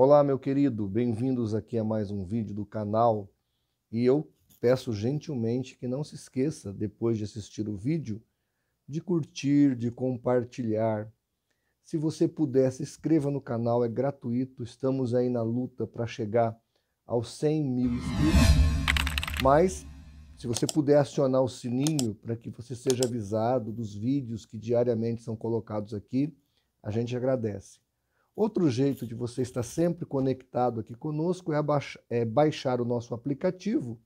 Olá, meu querido, bem-vindos aqui a mais um vídeo do canal. E eu peço gentilmente que não se esqueça, depois de assistir o vídeo, de curtir, de compartilhar. Se você puder, se inscreva no canal, é gratuito. Estamos aí na luta para chegar aos 100 mil inscritos. Mas, se você puder acionar o sininho para que você seja avisado dos vídeos que diariamente são colocados aqui, a gente agradece. Outro jeito de você estar sempre conectado aqui conosco é, é baixar o nosso aplicativo,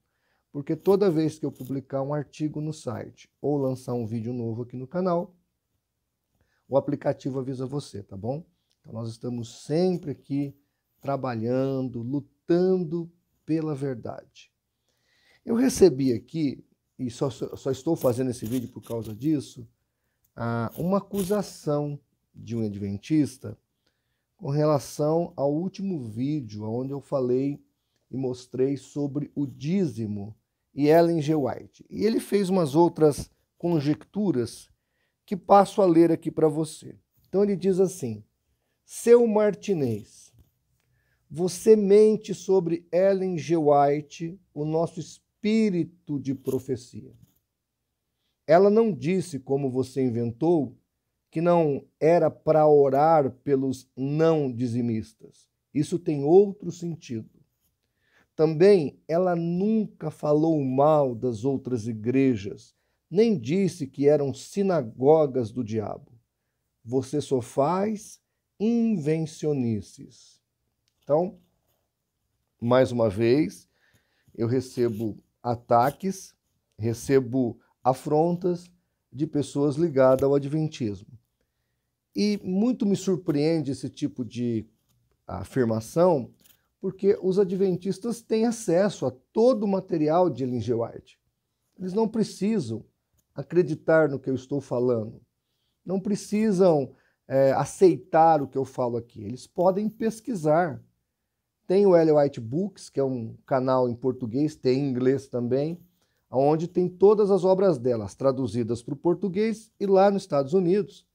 porque toda vez que eu publicar um artigo no site ou lançar um vídeo novo aqui no canal, o aplicativo avisa você, tá bom? Então nós estamos sempre aqui trabalhando, lutando pela verdade. Eu recebi aqui, e só, só estou fazendo esse vídeo por causa disso, ah, uma acusação de um adventista com relação ao último vídeo, onde eu falei e mostrei sobre o dízimo e Ellen G. White. E ele fez umas outras conjecturas que passo a ler aqui para você. Então ele diz assim: Seu Martinez, você mente sobre Ellen G. White, o nosso espírito de profecia. Ela não disse, como você inventou, que não era para orar pelos não dizimistas. Isso tem outro sentido. Também ela nunca falou mal das outras igrejas, nem disse que eram sinagogas do diabo. Você só faz invencionices. Então, mais uma vez, eu recebo ataques, recebo afrontas de pessoas ligadas ao Adventismo. E muito me surpreende esse tipo de afirmação, porque os adventistas têm acesso a todo o material de Ellen G. White. Eles não precisam acreditar no que eu estou falando, não precisam é, aceitar o que eu falo aqui, eles podem pesquisar. Tem o Ellen White Books, que é um canal em português, tem em inglês também, onde tem todas as obras delas traduzidas para o português e lá nos Estados Unidos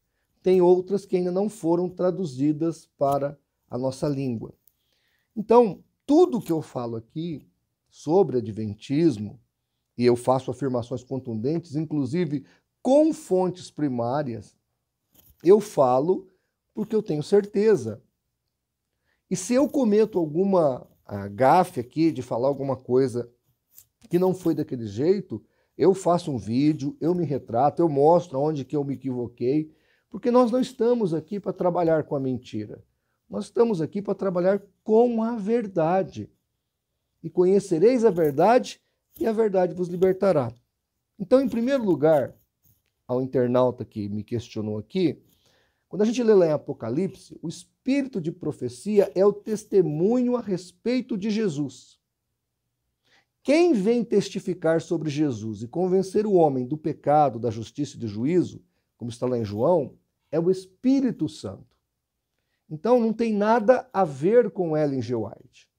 tem outras que ainda não foram traduzidas para a nossa língua. Então, tudo que eu falo aqui sobre Adventismo, e eu faço afirmações contundentes, inclusive com fontes primárias, eu falo porque eu tenho certeza. E se eu cometo alguma ah, gafe aqui de falar alguma coisa que não foi daquele jeito, eu faço um vídeo, eu me retrato, eu mostro onde que eu me equivoquei, porque nós não estamos aqui para trabalhar com a mentira. Nós estamos aqui para trabalhar com a verdade. E conhecereis a verdade, e a verdade vos libertará. Então, em primeiro lugar, ao internauta que me questionou aqui, quando a gente lê lá em Apocalipse, o espírito de profecia é o testemunho a respeito de Jesus. Quem vem testificar sobre Jesus e convencer o homem do pecado, da justiça e do juízo, como está lá em João, é o Espírito Santo. Então não tem nada a ver com Ellen G. White.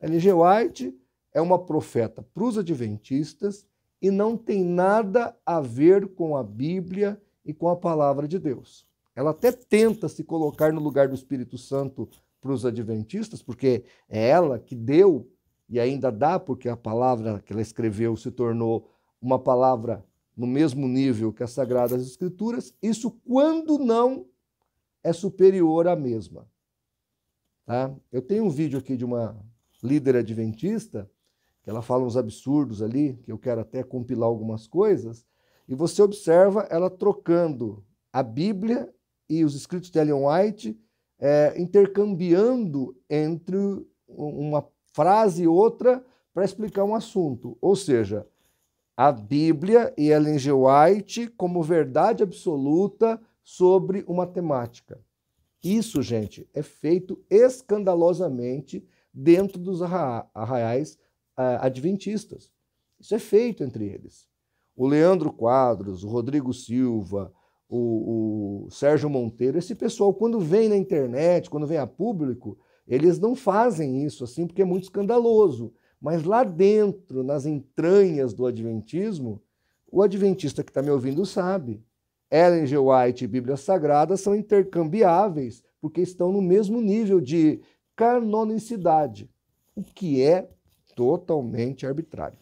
Ellen G. White é uma profeta para os adventistas e não tem nada a ver com a Bíblia e com a palavra de Deus. Ela até tenta se colocar no lugar do Espírito Santo para os adventistas, porque é ela que deu e ainda dá, porque a palavra que ela escreveu se tornou uma palavra no mesmo nível que as Sagradas Escrituras, isso quando não é superior à mesma. Tá? Eu tenho um vídeo aqui de uma líder adventista, que ela fala uns absurdos ali, que eu quero até compilar algumas coisas, e você observa ela trocando a Bíblia e os escritos de Ellen White, é, intercambiando entre uma frase e outra para explicar um assunto. Ou seja, a Bíblia e Ellen G. White como verdade absoluta sobre uma temática. Isso, gente, é feito escandalosamente dentro dos arraiais eh, adventistas. Isso é feito entre eles. O Leandro Quadros, o Rodrigo Silva, o, o Sérgio Monteiro, esse pessoal, quando vem na internet, quando vem a público, eles não fazem isso assim porque é muito escandaloso. Mas lá dentro, nas entranhas do Adventismo, o Adventista que está me ouvindo sabe. Ellen G. White e Bíblia Sagrada são intercambiáveis, porque estão no mesmo nível de canonicidade, o que é totalmente arbitrário.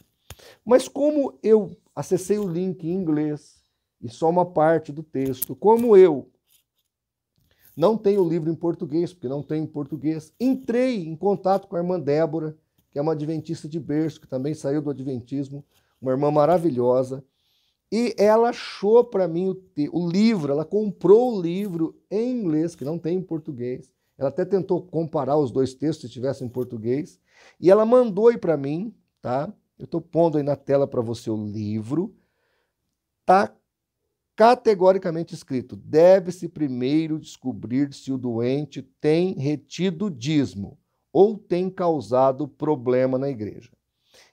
Mas como eu acessei o link em inglês e só uma parte do texto, como eu não tenho o livro em português, porque não tem em português, entrei em contato com a irmã Débora, que é uma adventista de berço, que também saiu do adventismo, uma irmã maravilhosa. E ela achou para mim o, o livro, ela comprou o livro em inglês, que não tem em português. Ela até tentou comparar os dois textos se tivessem em português. E ela mandou aí para mim, tá? Eu estou pondo aí na tela para você o livro. Tá categoricamente escrito: deve-se primeiro descobrir se o doente tem retido dízimo ou tem causado problema na igreja.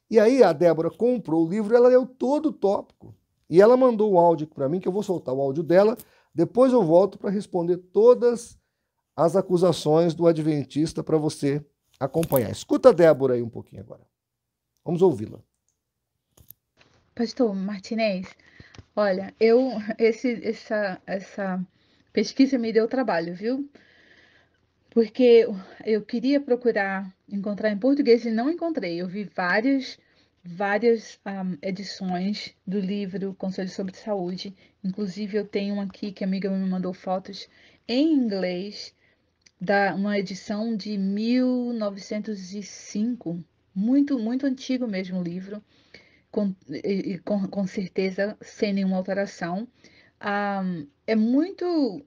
E aí a Débora comprou o livro, ela leu todo o tópico. E ela mandou o áudio para mim, que eu vou soltar o áudio dela, depois eu volto para responder todas as acusações do adventista para você acompanhar. Escuta a Débora aí um pouquinho agora. Vamos ouvi-la. Pastor Martinez, olha, eu esse essa essa pesquisa me deu trabalho, viu? porque eu queria procurar encontrar em português e não encontrei. Eu vi várias, várias um, ah, edições do livro Conselho sobre Saúde. Inclusive, eu tenho aqui que a amiga me mandou fotos em inglês da uma edição de 1905, muito, muito antigo mesmo o livro, com, e, com, com certeza sem nenhuma alteração. Um, ah, é muito um,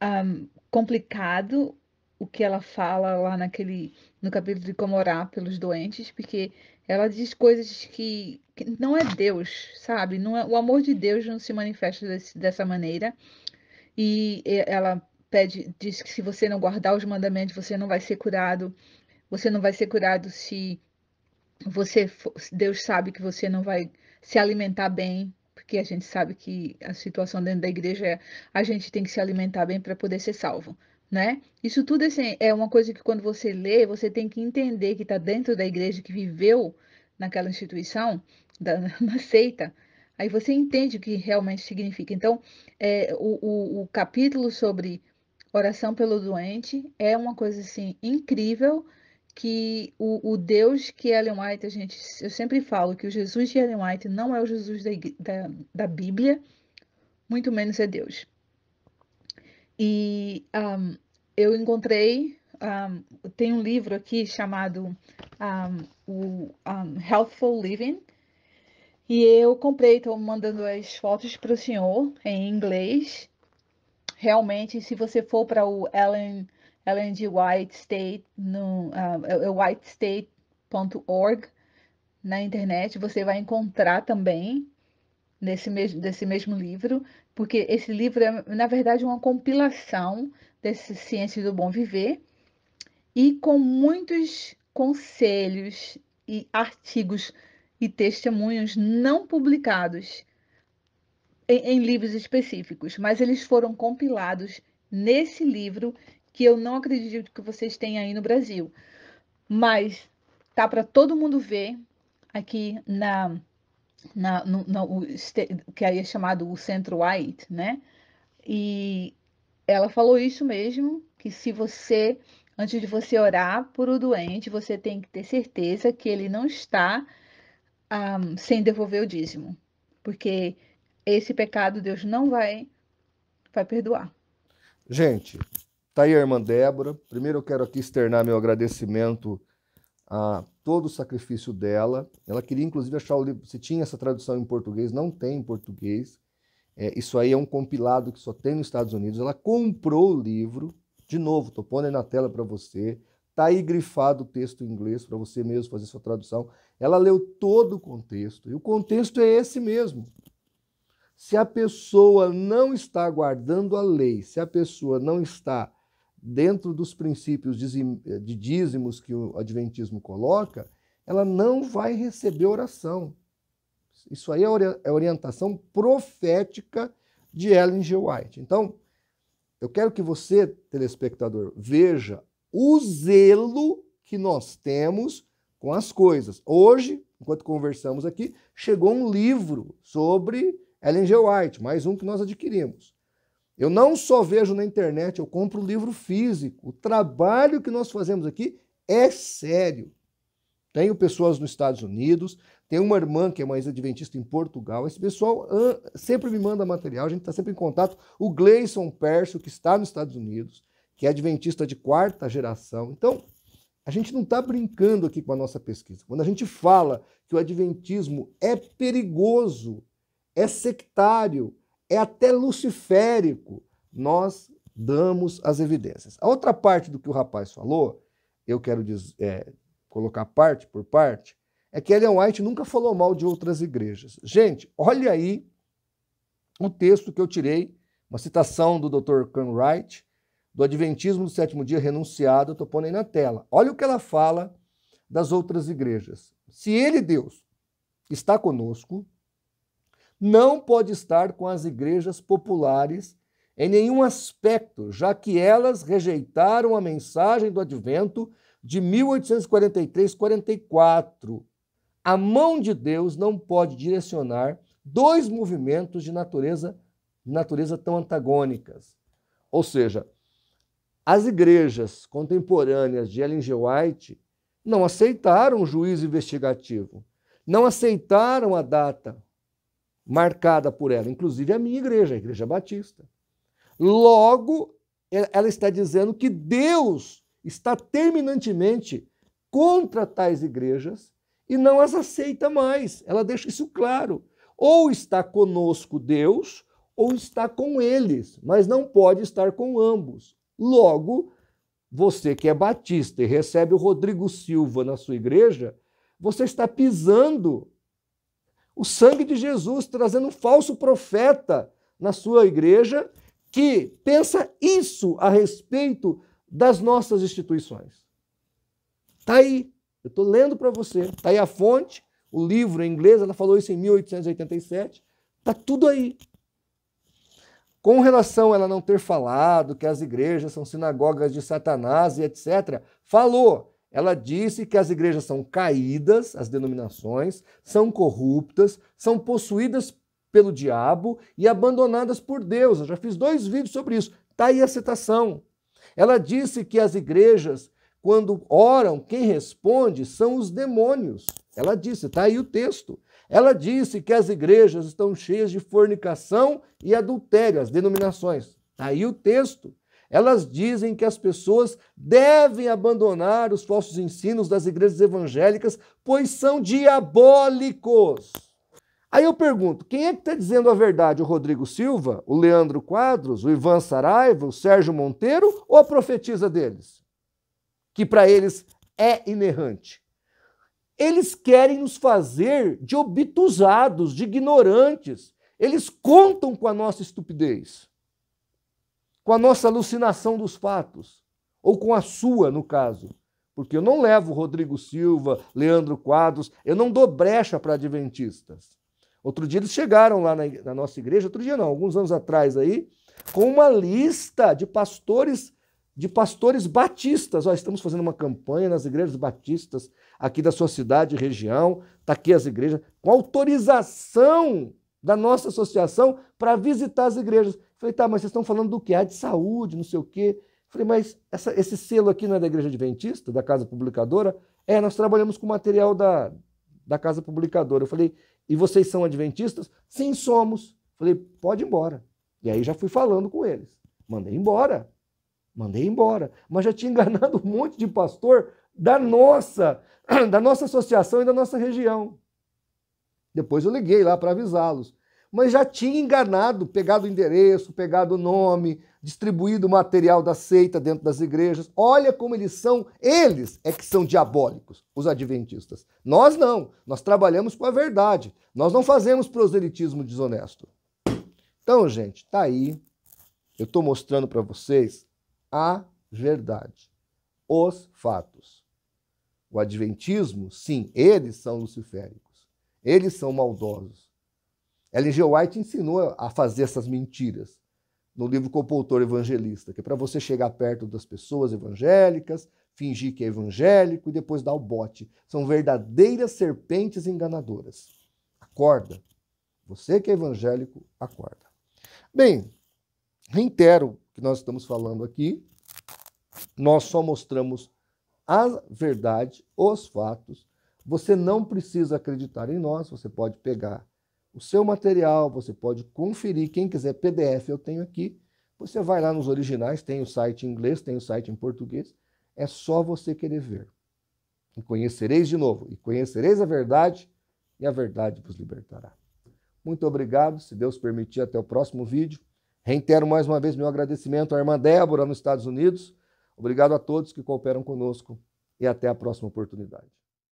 ah, complicado o que ela fala lá naquele no capítulo de como orar pelos doentes, porque ela diz coisas que, que não é Deus, sabe? Não é, o amor de Deus não se manifesta desse, dessa maneira. E ela pede, diz que se você não guardar os mandamentos, você não vai ser curado. Você não vai ser curado se você Deus sabe que você não vai se alimentar bem, que a gente sabe que a situação dentro da igreja é a gente tem que se alimentar bem para poder ser salvo, né? Isso tudo assim, é uma coisa que quando você lê, você tem que entender que está dentro da igreja, que viveu naquela instituição, da, na seita, aí você entende o que realmente significa. Então, é, o, o, o capítulo sobre oração pelo doente é uma coisa assim incrível que o, o, Deus que é Ellen White, a gente, eu sempre falo que o Jesus de Ellen White não é o Jesus da, da, da Bíblia, muito menos é Deus. E um, eu encontrei, um, tem um livro aqui chamado um, o Healthful Living, e eu comprei, estou mandando as fotos para o senhor em inglês. Realmente, se você for para o Ellen Ellen de White State no uh, ah, é, é whitestate.org na internet. Você vai encontrar também desse mesmo, desse mesmo livro, porque esse livro é, na verdade, uma compilação desse Ciências do Bom Viver e com muitos conselhos e artigos e testemunhos não publicados em, em livros específicos, mas eles foram compilados nesse livro que eu não acredito que vocês têm aí no Brasil. Mas tá para todo mundo ver aqui na, na no, no, que aí é chamado o Centro White, né? E ela falou isso mesmo, que se você antes de você orar por o doente, você tem que ter certeza que ele não está um, ah, sem devolver o dízimo, porque esse pecado Deus não vai vai perdoar. Gente, Está aí a irmã Débora. Primeiro eu quero aqui externar meu agradecimento a todo o sacrifício dela. Ela queria, inclusive, achar o livro. Se tinha essa tradução em português, não tem em português. É, isso aí é um compilado que só tem nos Estados Unidos. Ela comprou o livro. De novo, estou pondo aí na tela para você. Está aí grifado o texto em inglês para você mesmo fazer sua tradução. Ela leu todo o contexto. E o contexto é esse mesmo. Se a pessoa não está guardando a lei, se a pessoa não está dentro dos princípios de dízimos que o Adventismo coloca, ela não vai receber oração. Isso aí é, é orientação profética de Ellen G. White. Então, eu quero que você, telespectador, veja o zelo que nós temos com as coisas. Hoje, enquanto conversamos aqui, chegou um livro sobre Ellen G. White, mais um que nós adquirimos. Eu não só vejo na internet, eu compro o livro físico. O trabalho que nós fazemos aqui é sério. Tenho pessoas nos Estados Unidos, tem uma irmã que é uma ex-adventista em Portugal. Esse pessoal sempre me manda material, a gente está sempre em contato. O Gleison Pércio, que está nos Estados Unidos, que é adventista de quarta geração. Então, a gente não está brincando aqui com a nossa pesquisa. Quando a gente fala que o adventismo é perigoso, é sectário, é até luciférico. Nós damos as evidências. A outra parte do que o rapaz falou, eu quero dizer, é, colocar parte por parte, é que Ellen White nunca falou mal de outras igrejas. Gente, olha aí um texto que eu tirei, uma citação do Dr. Can Wright, do Adventismo do Sétimo Dia Renunciado, eu estou pondo aí na tela. Olha o que ela fala das outras igrejas. Se ele, Deus, está conosco, não pode estar com as igrejas populares em nenhum aspecto, já que elas rejeitaram a mensagem do advento de 1843-44. A mão de Deus não pode direcionar dois movimentos de natureza natureza tão antagônicas. Ou seja, as igrejas contemporâneas de Ellen G. White não aceitaram o juízo investigativo, não aceitaram a data marcada por ela, inclusive a minha igreja, a Igreja Batista. Logo, ela está dizendo que Deus está terminantemente contra tais igrejas e não as aceita mais. Ela deixa isso claro. Ou está conosco Deus, ou está com eles, mas não pode estar com ambos. Logo, você que é batista e recebe o Rodrigo Silva na sua igreja, você está pisando o sangue de Jesus, trazendo um falso profeta na sua igreja que pensa isso a respeito das nossas instituições. Está aí, eu estou lendo para você, está aí a fonte, o livro em inglês, ela falou isso em 1887, está tudo aí. Com relação a ela não ter falado que as igrejas são sinagogas de Satanás e etc., falou, ela disse que as igrejas são caídas, as denominações, são corruptas, são possuídas pelo diabo e abandonadas por Deus. Eu já fiz dois vídeos sobre isso. Está aí a citação. Ela disse que as igrejas, quando oram, quem responde são os demônios. Ela disse, está aí o texto. Ela disse que as igrejas estão cheias de fornicação e adultério, as denominações. Está aí o texto. Elas dizem que as pessoas devem abandonar os falsos ensinos das igrejas evangélicas, pois são diabólicos. Aí eu pergunto: quem é que está dizendo a verdade? O Rodrigo Silva, o Leandro Quadros, o Ivan Saraiva, o Sérgio Monteiro ou a profetisa deles? Que para eles é inerrante. Eles querem nos fazer de obtusados, de ignorantes. Eles contam com a nossa estupidez com a nossa alucinação dos fatos, ou com a sua, no caso. Porque eu não levo Rodrigo Silva, Leandro Quadros, eu não dou brecha para adventistas. Outro dia eles chegaram lá na, na, nossa igreja, outro dia não, alguns anos atrás aí, com uma lista de pastores de pastores batistas. Ó, estamos fazendo uma campanha nas igrejas batistas aqui da sua cidade e região, está aqui as igrejas, com autorização da nossa associação para visitar as igrejas. Falei, tá, mas vocês estão falando do que? Ah, de saúde, não sei o quê. Falei, mas essa, esse selo aqui não é da Igreja Adventista, da Casa Publicadora? É, nós trabalhamos com material da, da Casa Publicadora. Eu falei, e vocês são adventistas? Sim, somos. Falei, pode ir embora. E aí já fui falando com eles. Mandei embora. Mandei embora. Mas já tinha enganado um monte de pastor da nossa, da nossa associação e da nossa região. Depois eu liguei lá para avisá-los mas já tinha enganado, pegado o endereço, pegado o nome, distribuído o material da seita dentro das igrejas. Olha como eles são, eles é que são diabólicos, os adventistas. Nós não, nós trabalhamos com a verdade. Nós não fazemos proselitismo desonesto. Então, gente, tá aí. Eu estou mostrando para vocês a verdade, os fatos. O adventismo, sim, eles são luciféricos. Eles são maldosos Ellen G. White ensinou a fazer essas mentiras no livro Compultor Evangelista, que é para você chegar perto das pessoas evangélicas, fingir que é evangélico e depois dar o bote. São verdadeiras serpentes enganadoras. Acorda. Você que é evangélico, acorda. Bem, reitero que nós estamos falando aqui. Nós só mostramos a verdade, os fatos. Você não precisa acreditar em nós, você pode pegar o seu material, você pode conferir. Quem quiser PDF, eu tenho aqui. Você vai lá nos originais, tem o site em inglês, tem o site em português. É só você querer ver. E conhecereis de novo, e conhecereis a verdade, e a verdade vos libertará. Muito obrigado, se Deus permitir, até o próximo vídeo. Reitero mais uma vez meu agradecimento à irmã Débora nos Estados Unidos. Obrigado a todos que cooperam conosco e até a próxima oportunidade.